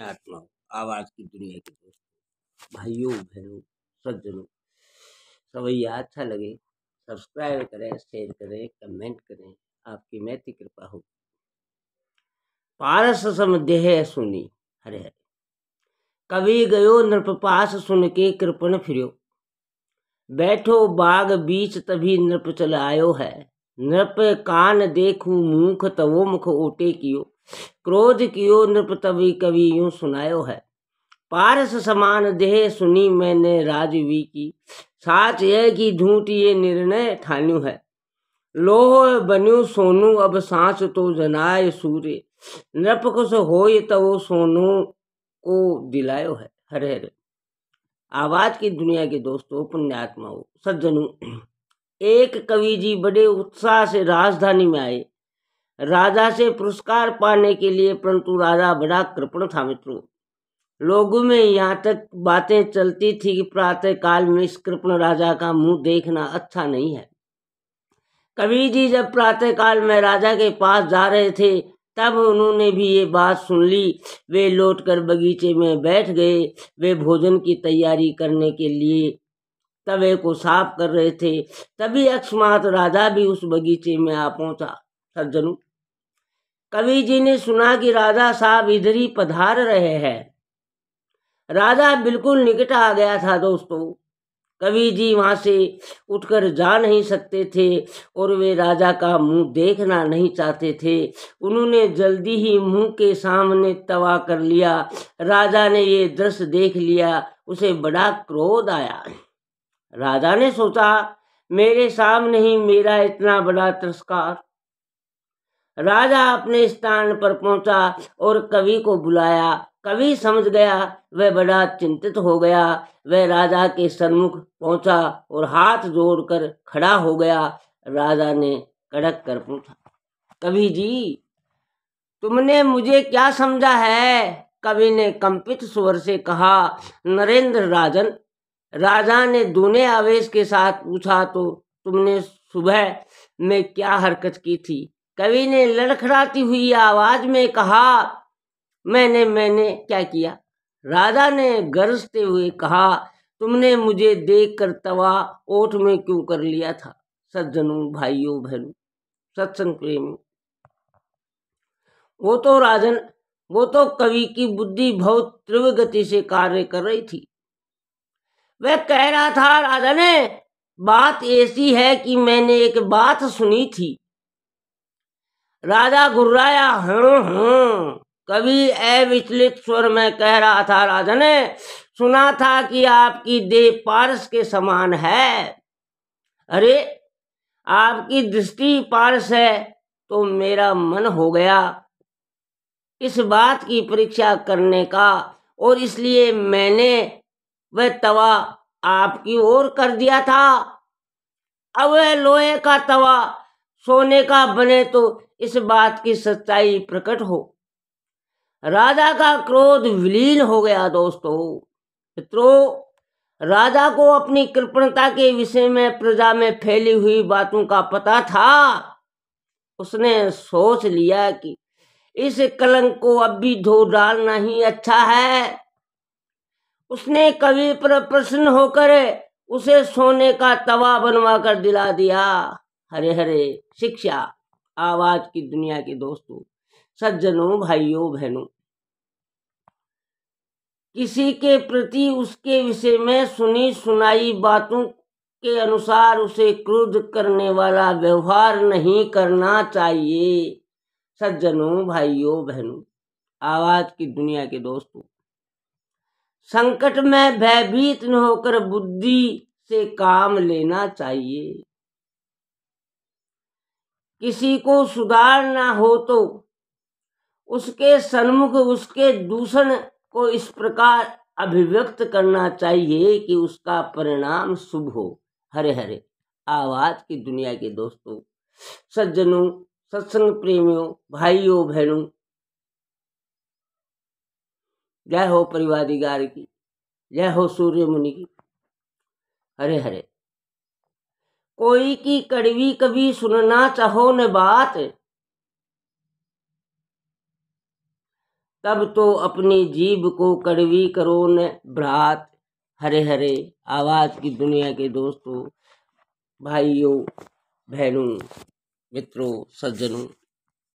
चाटना आवाज़ की दुनिया के दोस्त भाइयों बहनों सज्जनों सवैया अच्छा लगे सब्सक्राइब करें शेयर करें कमेंट करें आपकी मैती कृपा हो पारस समदेह सुनी हरे हरे कवि गयो नृपपास सुन के कृपण फिरो बैठो बाग बीच तभी नृप चलायो है नृप कान देखू मुख तवो मुख ओटे कियो क्रोध कियो नृपतवि कवि यूं सुनायो है पारस समान देह सुनी मैंने राजवी की साच यह कि झूठ ये निर्णय ठान्यु है लोह बनु सोनू अब सांस तो जनाय सूर्य नृप कुश हो तो सोनू को दिलायो है हरे हरे आवाज की दुनिया के दोस्तों पुण्यात्मा हो सज्जनों एक कवि जी बड़े उत्साह से राजधानी में आए राजा से पुरस्कार पाने के लिए परंतु राजा बड़ा कृपण था मित्रों लोगों में यहाँ तक बातें चलती थी कि प्रातः काल में इस कृपण राजा का मुंह देखना अच्छा नहीं है कवि जी जब प्रातः काल में राजा के पास जा रहे थे तब उन्होंने भी ये बात सुन ली वे लौटकर बगीचे में बैठ गए वे भोजन की तैयारी करने के लिए तवे को साफ कर रहे थे तभी अकस्मात राजा भी उस बगीचे में आ पहुंचा सज्जनों कवि जी ने सुना कि राजा साहब इधर ही पधार रहे हैं राजा बिल्कुल निकट आ गया था दोस्तों कवि जी वहाँ से उठकर जा नहीं सकते थे और वे राजा का मुंह देखना नहीं चाहते थे उन्होंने जल्दी ही मुंह के सामने तवा कर लिया राजा ने ये दृश्य देख लिया उसे बड़ा क्रोध आया राजा ने सोचा मेरे सामने ही मेरा इतना बड़ा तिरस्कार राजा अपने स्थान पर पहुंचा और कवि को बुलाया कवि समझ गया वह बड़ा चिंतित हो गया वह राजा के सन्मुख पहुंचा और हाथ जोड़कर खड़ा हो गया राजा ने कड़क कर पूछा कवि जी तुमने मुझे क्या समझा है कवि ने कंपित स्वर से कहा नरेंद्र राजन राजा ने दोनों आवेश के साथ पूछा तो तुमने सुबह में क्या हरकत की थी कवि ने लड़खड़ाती हुई आवाज में कहा मैंने मैंने क्या किया राधा ने गरजते हुए कहा तुमने मुझे देख कर तवा ओठ में क्यों कर लिया था सज्जनों भाइयों बहनों सत्संग प्रेमी वो तो राजन वो तो कवि की बुद्धि बहुत तीव्र गति से कार्य कर रही थी वह कह रहा था राजा ने बात ऐसी है कि मैंने एक बात सुनी थी राजा गुर्राया हूँ हूँ कभी अविचलित स्वर में कह रहा था राजा ने सुना था कि आपकी देह पारस के समान है अरे आपकी दृष्टि पारस है तो मेरा मन हो गया इस बात की परीक्षा करने का और इसलिए मैंने वह तवा आपकी ओर कर दिया था अब वह लोहे का तवा सोने का बने तो इस बात की सच्चाई प्रकट हो राजा का क्रोध विलीन हो गया दोस्तों मित्रों राजा को अपनी कृपणता के विषय में प्रजा में फैली हुई बातों का पता था उसने सोच लिया कि इस कलंक को अब भी धो डालना ही अच्छा है उसने कवि पर प्रसन्न होकर उसे सोने का तवा बनवा कर दिला दिया हरे हरे शिक्षा आवाज की दुनिया के दोस्तों सज्जनों भाइयों बहनों किसी के प्रति उसके विषय में सुनी सुनाई बातों के अनुसार उसे क्रोध करने वाला व्यवहार नहीं करना चाहिए सज्जनों भाइयों बहनों आवाज की दुनिया के दोस्तों संकट में भयभीत न होकर बुद्धि से काम लेना चाहिए किसी को सुधार ना हो तो उसके सन्मुख उसके दूषण को इस प्रकार अभिव्यक्त करना चाहिए कि उसका परिणाम शुभ हो हरे हरे आवाज की दुनिया के दोस्तों सज्जनों सत्संग प्रेमियों भाइयों बहनों जय हो परिवार की जय हो सूर्य मुनि की हरे हरे कोई की कड़वी कभी सुनना चाहो न बात तब तो अपनी जीभ को कड़वी करो न भ्रात हरे हरे आवाज़ की दुनिया के दोस्तों भाइयों बहनों मित्रों सज्जनों